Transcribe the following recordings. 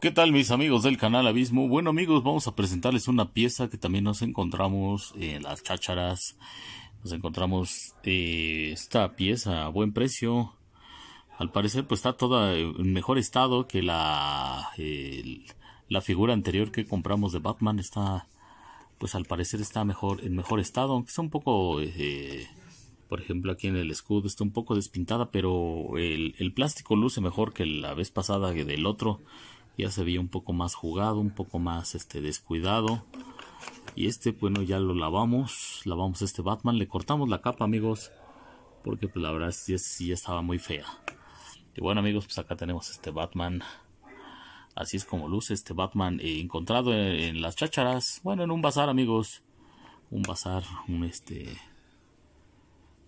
¿Qué tal mis amigos del canal Abismo? Bueno amigos, vamos a presentarles una pieza que también nos encontramos en las chácharas. Nos encontramos eh, esta pieza a buen precio. Al parecer pues está toda en mejor estado que la, la figura anterior que compramos de Batman. Está pues al parecer está mejor en mejor estado. Aunque está un poco... Eh, por ejemplo aquí en el escudo está un poco despintada pero el, el plástico luce mejor que la vez pasada del otro ya se veía un poco más jugado, un poco más este descuidado. Y este, bueno, ya lo lavamos, lavamos este Batman, le cortamos la capa, amigos, porque pues, la verdad sí, sí estaba muy fea. Y bueno, amigos, pues acá tenemos este Batman. Así es como luce este Batman eh, encontrado en, las chácharas. Bueno, en un bazar, amigos. Un bazar, un este...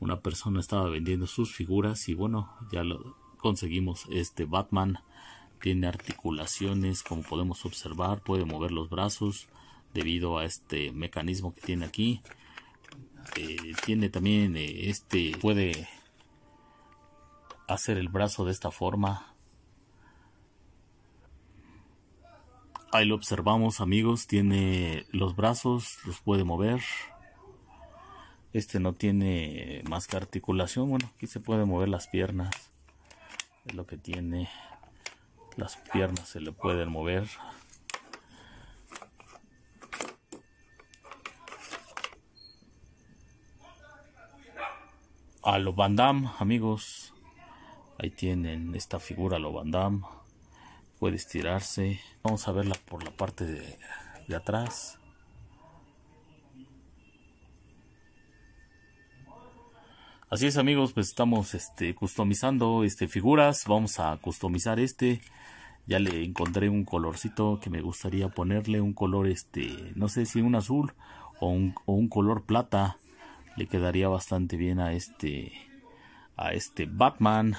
Una persona estaba vendiendo sus figuras y bueno, ya lo conseguimos este Batman tiene articulaciones como podemos observar puede mover los brazos debido a este mecanismo que tiene aquí eh, tiene también eh, este puede hacer el brazo de esta forma ahí lo observamos amigos tiene los brazos los puede mover este no tiene más que articulación bueno aquí se puede mover las piernas es lo que tiene las piernas se le pueden mover a los Van amigos ahí tienen esta figura Los Van Damme puede estirarse vamos a verla por la parte de atrás Así es amigos, pues estamos este, customizando este, figuras, vamos a customizar este, ya le encontré un colorcito que me gustaría ponerle, un color este, no sé si un azul o un, color plata, le quedaría bastante bien a este, a este Batman.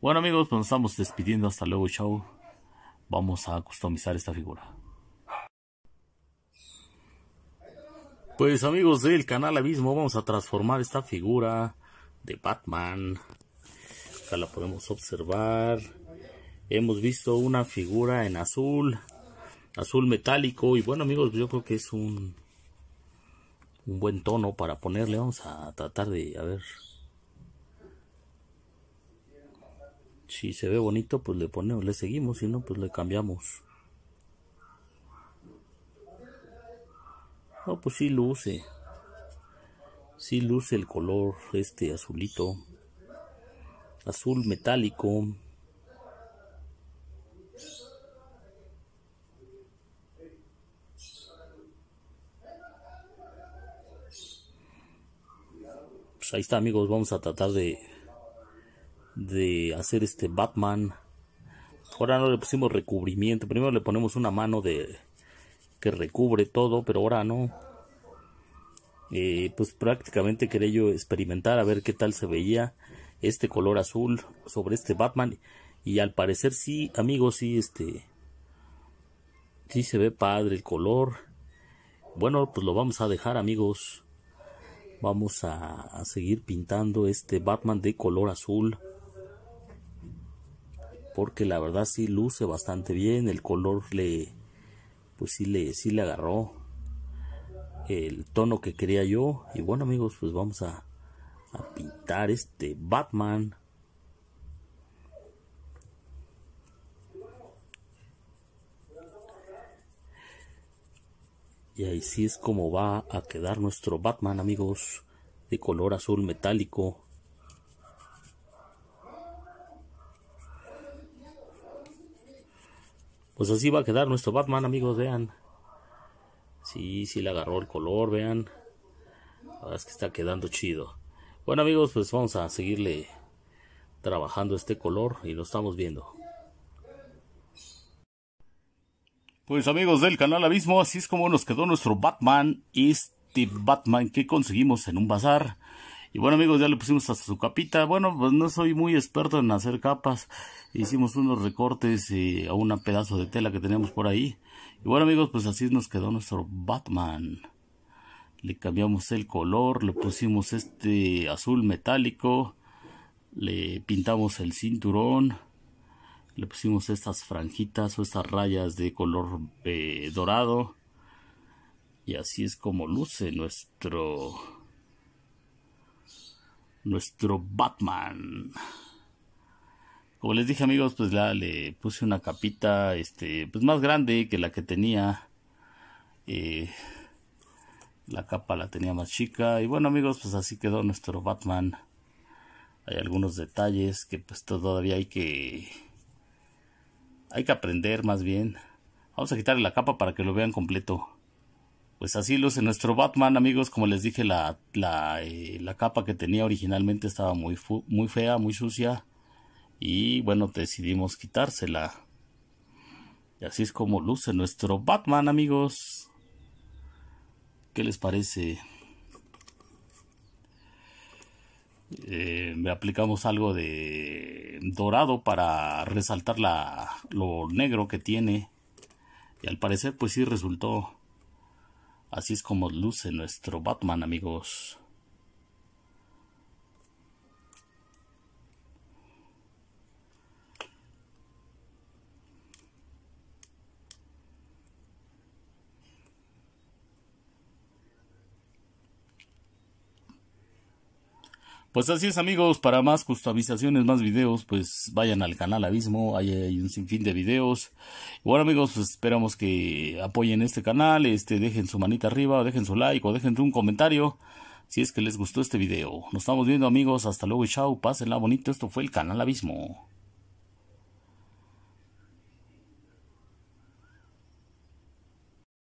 Bueno amigos, pues nos estamos despidiendo, hasta luego, chao, vamos a customizar esta figura. Pues amigos del canal Abismo, vamos a transformar esta figura de Batman. Acá la podemos observar. Hemos visto una figura en azul, azul metálico. Y bueno amigos, yo creo que es un, un buen tono para ponerle. Vamos a tratar de, a ver. Si se ve bonito, pues le ponemos, le seguimos, si no, pues le cambiamos. No, pues sí luce sí luce el color este azulito, azul metálico. Pues ahí está amigos, vamos a tratar de de hacer este Batman. Ahora no le pusimos recubrimiento, primero le ponemos una mano de que recubre todo, pero ahora no. Eh, pues prácticamente quería yo experimentar a ver qué tal se veía este color azul sobre este Batman y al parecer sí amigos sí este sí se ve padre el color bueno pues lo vamos a dejar amigos vamos a, seguir pintando este Batman de color azul porque la verdad sí luce bastante bien el color le pues sí le sí le agarró el tono que quería yo. Y bueno amigos, pues vamos a, pintar este Batman. Y ahí sí es como va a quedar nuestro Batman amigos. De color azul metálico. Pues así va a quedar nuestro Batman amigos, vean. Sí, sí le agarró el color, vean. La verdad es que está quedando chido. Bueno amigos, pues vamos a seguirle trabajando este color y lo estamos viendo. Pues amigos del canal Abismo, así es como nos quedó nuestro Batman, este Batman que conseguimos en un bazar. Y bueno amigos, ya le pusimos hasta su capita. Bueno, pues no soy muy experto en hacer capas. Hicimos unos recortes eh, a un pedazo de tela que tenemos por ahí. Y bueno amigos, pues así nos quedó nuestro Batman. Le cambiamos el color, le pusimos este azul metálico. Le pintamos el cinturón. Le pusimos estas franjitas o estas rayas de color eh, dorado. Y así es como luce nuestro nuestro Batman. Como les dije amigos, pues la, le puse una capita este, pues más grande que la que tenía. Eh, la capa la tenía más chica. Y bueno amigos, pues así quedó nuestro Batman. Hay algunos detalles que pues todavía hay que... Hay que aprender más bien. Vamos a quitarle la capa para que lo vean completo pues así luce nuestro Batman, amigos. Como les dije, la, eh, capa que tenía originalmente estaba muy, muy fea, muy sucia. Y bueno, decidimos quitársela. Y así es como luce nuestro Batman, amigos. ¿Qué les parece? Me eh, aplicamos algo de dorado para resaltar la, lo negro que tiene. Y al parecer, pues sí resultó Así es como luce nuestro Batman, amigos. Pues así es amigos, para más customizaciones, más videos, pues vayan al canal Abismo, ahí hay un sinfín de videos. bueno amigos, pues esperamos que apoyen este canal, este dejen su manita arriba, dejen su like o dejen un comentario si es que les gustó este video. Nos estamos viendo amigos, hasta luego y chao, pásenla bonito, esto fue el canal Abismo.